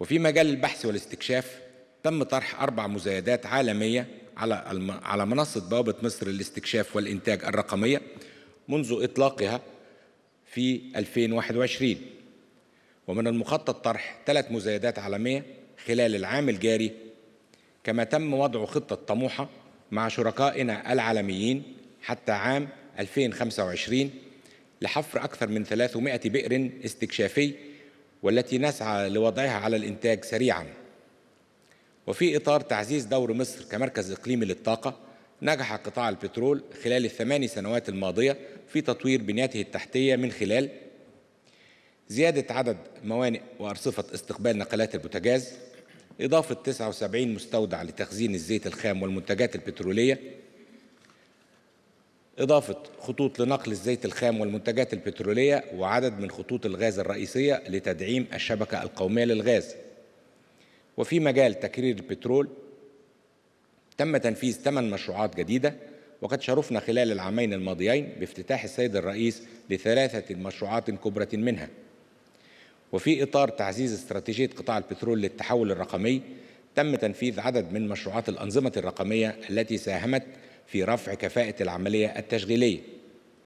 وفي مجال البحث والاستكشاف تم طرح أربع مزايدات عالمية على على منصة بوابة مصر للاستكشاف والإنتاج الرقمية منذ إطلاقها في 2021 ومن المخطط طرح ثلاث مزايدات عالمية خلال العام الجاري كما تم وضع خطة طموحة مع شركائنا العالميين حتى عام 2025 لحفر أكثر من 300 بئر استكشافي والتي نسعى لوضعها على الإنتاج سريعا وفي إطار تعزيز دور مصر كمركز إقليمي للطاقة نجح قطاع البترول خلال الثماني سنوات الماضية في تطوير بنيته التحتية من خلال زيادة عدد موانئ وأرصفة استقبال نقلات البوتاجاز إضافة 79 مستودع لتخزين الزيت الخام والمنتجات البترولية إضافة خطوط لنقل الزيت الخام والمنتجات البترولية وعدد من خطوط الغاز الرئيسية لتدعيم الشبكة القومية للغاز وفي مجال تكرير البترول تم تنفيذ ثمان مشروعات جديدة وقد شرفنا خلال العامين الماضيين بافتتاح السيد الرئيس لثلاثة مشروعات كبرى منها وفي إطار تعزيز استراتيجية قطاع البترول للتحول الرقمي تم تنفيذ عدد من مشروعات الأنظمة الرقمية التي ساهمت في رفع كفاءة العملية التشغيلية